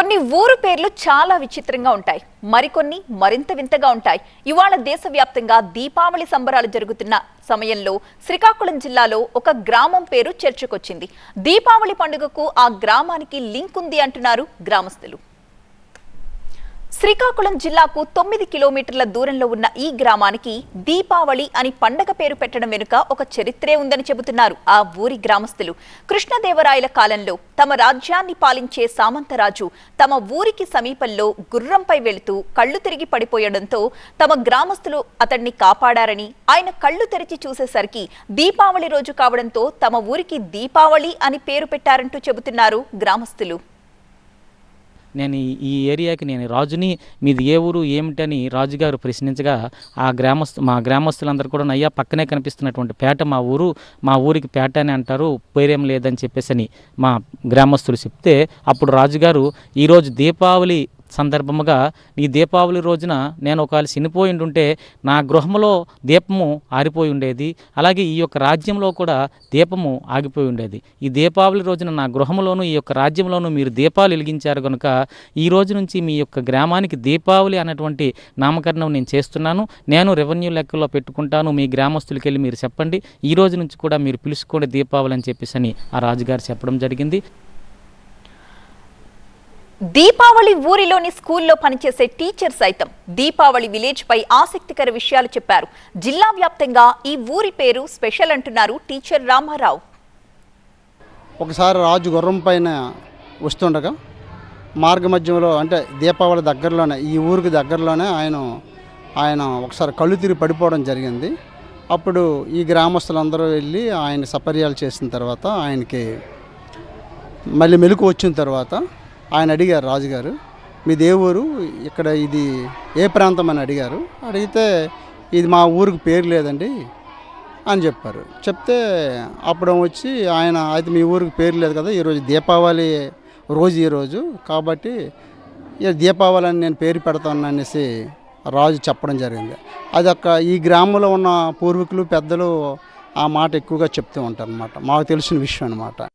కొన్ని ఊరు పేర్లు చాలా విచిత్రంగా ఉంటాయి మరికొన్ని మరింత వింతగా ఉంటాయి ఇవాళ దేశవ్యాప్తంగా దీపావళి సంబరాలు జరుగుతున్న సమయంలో శ్రీకాకుళం జిల్లాలో ఒక గ్రామం పేరు చర్చకొచ్చింది దీపావళి పండుగకు ఆ గ్రామానికి లింక్ ఉంది అంటున్నారు గ్రామస్తులు శ్రీకాకుళం జిల్లాకు తొమ్మిది కిలోమీటర్ల దూరంలో ఉన్న ఈ గ్రామానికి దీపావళి అని పండగ పేరు పెట్టడం వెనుక ఒక చరిత్రే ఉందని చెబుతున్నారు ఆ ఊరి గ్రామస్తులు కృష్ణదేవరాయల కాలంలో తమ రాజ్యాన్ని పాలించే సామంతరాజు తమ ఊరికి సమీపంలో గుర్రంపై వెళుతూ కళ్ళు తిరిగి పడిపోయడంతో తమ గ్రామస్తులు అతన్ని కాపాడారని ఆయన కళ్ళు తెరిచి చూసేసరికి దీపావళి రోజు కావడంతో తమ ఊరికి దీపావళి అని పేరు పెట్టారంటూ చెబుతున్నారు గ్రామస్తులు నేను ఈ ఏరియాకి నేను రాజుని మీది ఏ ఊరు ఏమిటని రాజుగారు ప్రశ్నించగా ఆ గ్రామస్ మా గ్రామస్తులందరూ కూడా అయ్యా పక్కనే కనిపిస్తున్నటువంటి పేట మా ఊరు మా ఊరికి పేట అని అంటారు పేరేం లేదని చెప్పేసి అని మా గ్రామస్తులు చెప్తే అప్పుడు రాజుగారు ఈరోజు దీపావళి సందర్భముగా ఈ దీపావళి రోజున నేను ఒకవేళ చనిపోయి ఉంటే నా గృహంలో దీపము ఆరిపోయి ఉండేది అలాగే ఈ యొక్క రాజ్యంలో కూడా దీపము ఆగిపోయి ఉండేది ఈ దీపావళి రోజున నా గృహంలోనూ ఈ యొక్క రాజ్యంలోనూ మీరు దీపాలు వెలిగించారు కనుక ఈ రోజు నుంచి మీ యొక్క గ్రామానికి దీపావళి అనేటువంటి నామకరణం నేను చేస్తున్నాను నేను రెవెన్యూ లెక్కల్లో పెట్టుకుంటాను మీ గ్రామస్తులకి వెళ్ళి మీరు చెప్పండి ఈ రోజు నుంచి కూడా మీరు పిలుచుకోండి దీపావళి అని చెప్పేసి అని ఆ రాజుగారు చెప్పడం జరిగింది దీపావళి ఊరిలోని స్కూల్లో పనిచేసే టీచర్ సైతం దీపావళి విలేజ్ పై ఆసక్తికర విషయాలు చెప్పారు జిల్లా వ్యాప్తంగా ఈ ఊరి పేరు స్పెషల్ అంటున్నారు టీచర్ రామారావు ఒకసారి రాజు గుర్రం పైన వస్తుండగా మార్గ మధ్యంలో అంటే దీపావళి దగ్గరలోనే ఈ ఊరికి దగ్గరలోనే ఆయన ఆయన ఒకసారి కళ్ళు తిరిగి పడిపోవడం జరిగింది అప్పుడు ఈ గ్రామస్తులందరూ వెళ్ళి ఆయన సపర్యాలు చేసిన తర్వాత ఆయనకి మళ్ళీ మెలకు వచ్చిన తర్వాత ఆయన అడిగారు రాజుగారు మీ దేవూరు ఇక్కడ ఇది ఏ ప్రాంతం అని అడిగారు అడిగితే ఇది మా ఊరికి పేరు లేదండి అని చెప్పారు చెప్తే అప్పుడు వచ్చి ఆయన అయితే మీ ఊరికి పేరు లేదు కదా ఈరోజు దీపావళి రోజు ఈరోజు కాబట్టి దీపావళి అని నేను పేరు పెడతాను అనేసి రాజు చెప్పడం జరిగింది అది ఒక ఈ గ్రామంలో ఉన్న పూర్వీకులు పెద్దలు ఆ మాట ఎక్కువగా చెప్తూ ఉంటారు అన్నమాట మాకు తెలిసిన విషయం అనమాట